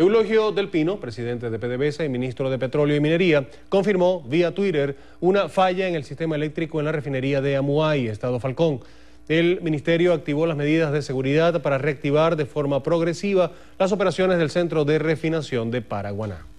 Eulogio del Pino, presidente de PDVSA y ministro de Petróleo y Minería, confirmó vía Twitter una falla en el sistema eléctrico en la refinería de Amuay, Estado Falcón. El ministerio activó las medidas de seguridad para reactivar de forma progresiva las operaciones del centro de refinación de Paraguaná.